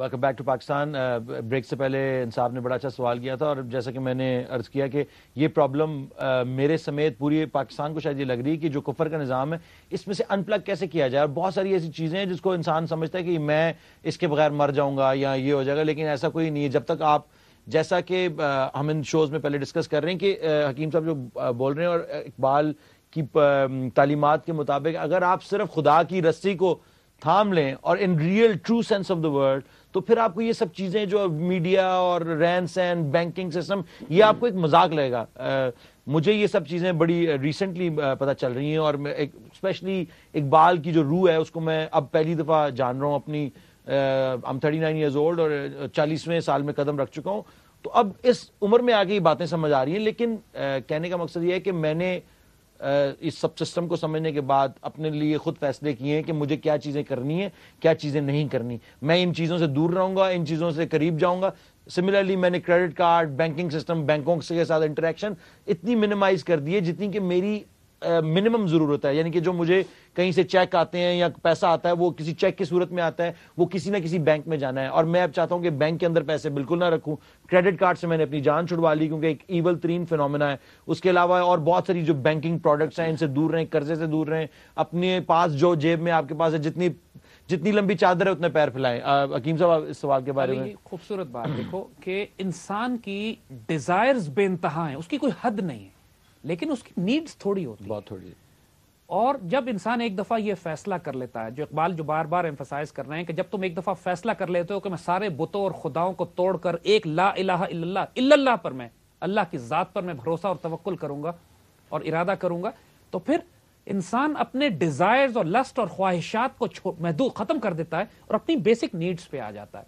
Welcome back to Pakistan break से पहले इंसाफ ने बड़ा अच्छा सवाल किया था और जैसा कि मैंने अर्ज किया कि ये प्रॉब्लम uh, मेरे समेत पूरी पाकिस्तान को शायद ये लग रही है कि जो कुफर का निज़ाम है इसमें से अनप्लग कैसे किया जाए और बहुत सारी ऐसी चीज़ें हैं जिसको इंसान समझता है कि मैं इसके बगैर मर जाऊँगा या ये हो जाएगा लेकिन ऐसा कोई नहीं है जब तक आप जैसा कि uh, हम इन शोज़ में पहले डिस्कस कर रहे हैं कि uh, हकीम साहब जो बोल रहे हैं और इकबाल की um, तालीमत के मुताबिक अगर आप सिर्फ खुदा की रस्सी को थाम लें और in real true sense of the world तो फिर आपको ये सब चीज़ें जो मीडिया और रहन सहन बैंकिंग सिस्टम ये आपको एक मजाक लगेगा मुझे ये सब चीज़ें बड़ी रिसेंटली पता चल रही हैं और एक स्पेशली इकबाल की जो रूह है उसको मैं अब पहली दफ़ा जान रहा हूँ अपनी आम थर्टी नाइन ईयर्स ओल्ड और चालीसवें साल में कदम रख चुका हूँ तो अब इस उम्र में आके ये बातें समझ आ रही हैं लेकिन आ, कहने का मकसद ये है कि मैंने इस सब सिस्टम को समझने के बाद अपने लिए खुद फैसले किए हैं कि मुझे क्या चीज़ें करनी है क्या चीज़ें नहीं करनी मैं इन चीज़ों से दूर रहूँगा इन चीज़ों से करीब जाऊँगा सिमिलरली मैंने क्रेडिट कार्ड बैंकिंग सिस्टम बैंकों के साथ इंटरेक्शन इतनी मिनिमाइज कर दी है जितनी कि मेरी मिनिमम ज़रूरत है यानी कि जो मुझे कहीं से चेक आते हैं या पैसा आता है वो किसी चेक की सूरत में आता है वो किसी ना किसी बैंक में जाना है और मैं अब चाहता हूं कि बैंक के अंदर पैसे बिल्कुल ना रखूं क्रेडिट कार्ड से मैंने अपनी जान छुड़वा ली क्योंकि एक ईवल तरीन फिनोमिना है उसके अलावा और बहुत सारी जो बैंकिंग प्रोडक्ट्स हैं इनसे दूर रहें कर्जे से दूर रहें अपने पास जो जेब में आपके पास है जितनी जितनी लंबी चादर है उतने पैर फैलाएं अकीम साहब इस सवाल के बारे में खूबसूरत बात देखो कि इंसान की डिजायर्स बेनतहा है उसकी कोई हद नहीं है लेकिन उसकी नीड्स थोड़ी होती बहुत थोड़ी और जब इंसान एक दफ़ा ये फैसला कर लेता है जो इकबाल जो बार बार एम्फोसाइज कर रहे हैं कि जब तुम एक दफ़ा फैसला कर लेते हो कि मैं सारे बुतों और खुदाओं को तोड़कर एक ला इलाहा इल्लल्लाह इल्लल्लाह पर मैं अल्लाह की ज़ात पर मैं भरोसा और तवक्ल करूंगा और इरादा करूंगा तो फिर इंसान अपने डिज़ायर्स और लस्ट और ख्वाहिशात को महदूद ख़त्म कर देता है और अपनी बेसिक नीड्स पे आ जाता है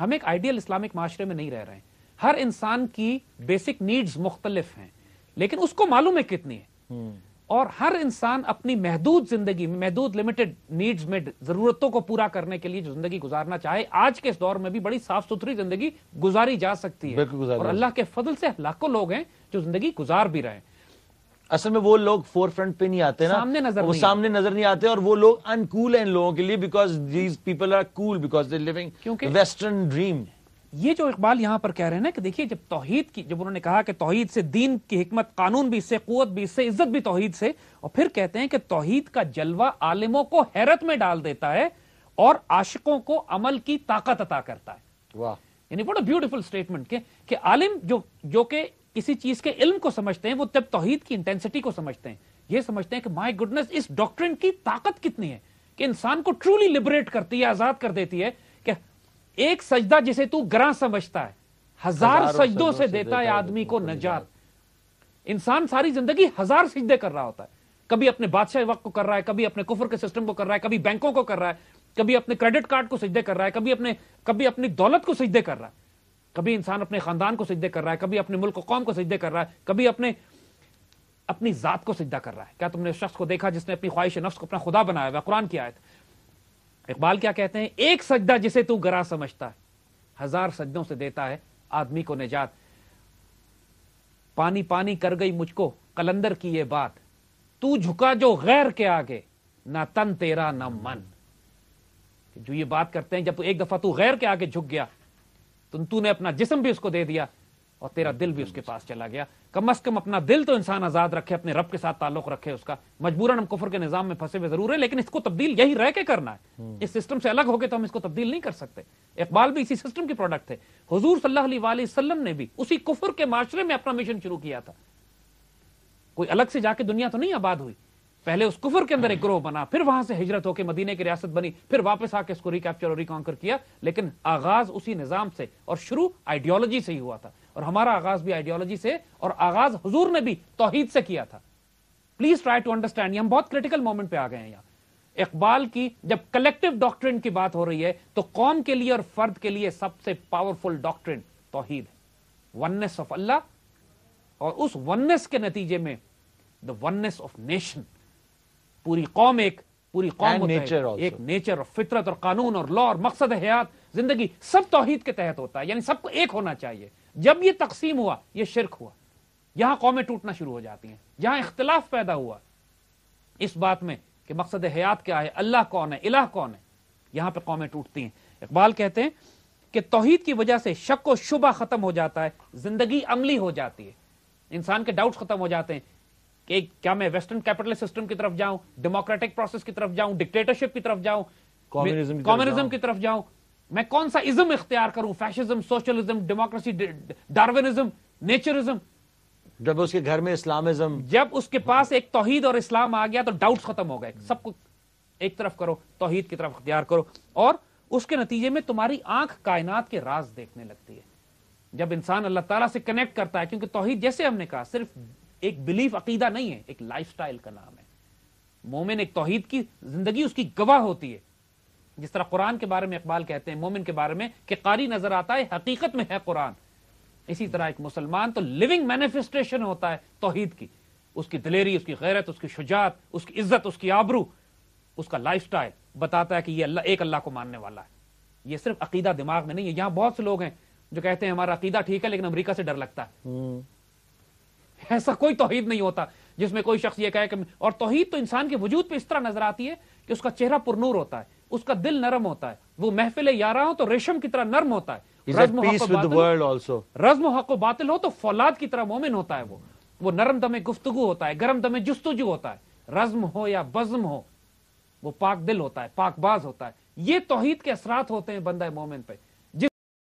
हम एक आइडियल इस्लामिक माशरे में नहीं रह रहे हैं हर इंसान की बेसिक नीड्स मुख्तलिफ हैं लेकिन उसको मालूम है कितनी है हम्म। और हर इंसान अपनी महदूद जिंदगी में महदूद लिमिटेड नीड्स में जरूरतों को पूरा करने के लिए जो जिंदगी गुजारना चाहे आज के इस दौर में भी बड़ी साफ सुथरी जिंदगी गुजारी जा सकती है और अल्लाह के फजल से लाखों लोग हैं जो जिंदगी गुजार भी रहे हैं असल में वो लोग फोर फ्रंट पे नहीं आते ना सामने नजर वो सामने नजर नहीं आते और वो लोग अनकूल हैं इन लोगों के लिए because these people are cool because they living western dream ये जो इकबाल यहां पर कह रहे हैं ना कि देखिए जब तोहहीद की जब उन्होंने कहा कि तोहहीद से दीन की हमत कानून भी इससे कुत भी इससे इज्जत भी तोहहीद से और फिर कहते हैं कि तोहहीद का जलवा आलिमों को हैरत में डाल देता है और आशिकों को अमल की ताकत अता करता है वाह यानी बड़ा ब्यूटिफुल स्टेटमेंट के कि आलिम जो जो कि किसी चीज के इल्म को समझते हैं वो तब तोहहीद की इंटेंसिटी को समझते हैं ये समझते हैं कि माई गुडनेस इस डॉक्ट्रिन की ताकत कितनी है कि इंसान को ट्रूली लिबरेट करती है आजाद कर देती है एक सजदा जिसे तू ग्रां समझता है हजार सजदों से देता है आदमी को नजात इंसान सारी जिंदगी हजार सजदे कर रहा होता है कभी अपने बादशाह वक्त को कर रहा है कभी अपने कुफर के सिस्टम को कर रहा है कभी बैंकों को कर रहा है कभी अपने क्रेडिट कार्ड को सजदे कर रहा है कभी अपने कभी अपनी दौलत को सजदे कर रहा है कभी इंसान अपने खानदान को सजदे कर रहा है कभी अपने मुल्क कौम को सजदे कर रहा है कभी अपने अपनी जात को सजदा कर रहा है क्या तुमने उस शख्स को देखा जिसने अपनी ख्वाहिश नफ्स को अपना खुदा बनाया हुआ कुरान की आयत इकबाल क्या कहते हैं एक सजदा जिसे तू गरा समझता है हजार सजदों से देता है आदमी को निजात पानी पानी कर गई मुझको कलंदर की ये बात तू झुका जो गैर के आगे ना तन तेरा ना मन जो ये बात करते हैं जब एक दफा तू गैर के आगे झुक गया तो तूने अपना जिसम भी उसको दे दिया और तेरा दिल भी उसके पास चला गया कम अज कम अपना दिल तो इंसान आजाद रखे अपने रब के साथ ताल्लुक रखे उसका मजबूरन हम कुफर के निजाम में फंसे हुए जरूर है लेकिन इसको तब्दील यही रह के करना है हम्म। इस सिस्टम से अलग होकर तो हम इसको तब्दील नहीं कर सकते इकबाल भी इसी सिस्टम के प्रोडक्ट थे हजूर सल्लाम ने भी उसी कुफर के माशरे में अपना मिशन शुरू किया था कोई अलग से जाके दुनिया तो नहीं आबाद हुई पहले उस कुफर के अंदर एक ग्रोह बना फिर वहां से हिजरत होकर मदीने की रियासत बनी फिर वापस आके इसको रिकैप्चर और रिकॉन्कर किया लेकिन आगाज उसी निजाम से और शुरू आइडियोलॉजी से ही हुआ था और हमारा आगाज भी आइडियोलॉजी से और आगाज हजूर ने भी तोहहीद से किया था प्लीज ट्राई टू अंडरस्टैंड हम बहुत क्रिटिकल मोमेंट पे आ गए हैं इकबाल की जब कलेक्टिव डॉक्ट्रिन की बात हो रही है तो कौम के लिए और फर्द के लिए सबसे पावरफुल डॉक्ट्रिन तोहहीद है वननेस ऑफ अल्लाह और उस वननेस के नतीजे में द वननेस ऑफ नेशन पूरी कौम एक पूरी कौम नेचर एक नेचर और फितरत और कानून और लॉ और मकसद हयात जिंदगी सब तोहहीद के तहत होता है यानी सबको एक होना चाहिए जब ये तकसीम हुआ ये शिरक हुआ यहां कौमें टूटना शुरू हो जाती हैं जहां इख्तलाफ पैदा हुआ इस बात में कि मकसद हयात क्या है अल्लाह कौन है इलाह कौन है यहां पर कौमें टूटती हैं इकबाल कहते हैं कि तोहहीद की वजह से शक व शुबा ख़त्म हो जाता है ज़िंदगी अमली हो जाती है इंसान के डाउट्स ख़त्म हो जाते हैं कि क्या मैं वेस्टर्न कैपिटलिस्ट सिस्टम की तरफ जाऊं डेमोक्रेटिक प्रोसेस की तरफ जाऊं डिक्टेटरशिप की तरफ जाऊं कॉम्युनिज्म की तरफ जाऊं मैं कौन सा इज्म इख्तियार करूं fascism socialism democracy Darwinism naturism जब उसके घर में इस्लामिज्म जब उसके पास एक तोहहीद और इस्लाम आ गया तो डाउट्स खत्म हो गए सबको एक तरफ करो तोहहीद की तरफ अख्तियार करो और उसके नतीजे में तुम्हारी आंख कायनात के राज देखने लगती है जब इंसान अल्लाह ताला से कनेक्ट करता है क्योंकि तोहहीद जैसे हमने कहा सिर्फ एक बिलीफ अकीदा नहीं है एक लाइफ का नाम है मोमिन एक तोहहीद की जिंदगी उसकी गवाह होती है जिस तरह कुरान के बारे में इकबाल कहते हैं मोमिन के बारे में कि कारी नजर आता है हकीकत में है कुरान इसी तरह एक मुसलमान तो लिविंग मैनिफेस्टेशन होता है तोहहीद की उसकी दिलेरी उसकी गैरत उसकी शुजात उसकी इज्जत उसकी आबरू उसका लाइफ बताता है कि ये अल्लाह एक अल्लाह को मानने वाला है ये सिर्फ अकीदा दिमाग में नहीं है यहां बहुत से लोग हैं जो कहते हैं हमारा अकीदा ठीक है लेकिन अमरीका से डर लगता है हम्म। ऐसा कोई तोहहीद नहीं होता जिसमें कोई शख्स ये कहे कि और तोहहीद तो इंसान के वजूद पर इस तरह नजर आती है कि उसका चेहरा पुरनूर होता है उसका दिल नरम होता है वो महफिल यारा हो तो रेशम की तरह नरम होता है रजम हक बातिल हो तो फौलाद की तरह मोमिन होता है वो वो नरम दमे गुफ्तगु होता है गर्म दमे जुस्तुजु होता है रज्म हो या बज्म हो वो पाक दिल होता है पाकबाज होता है ये तोहहीद के असरात होते हैं बंदा मोमिन पे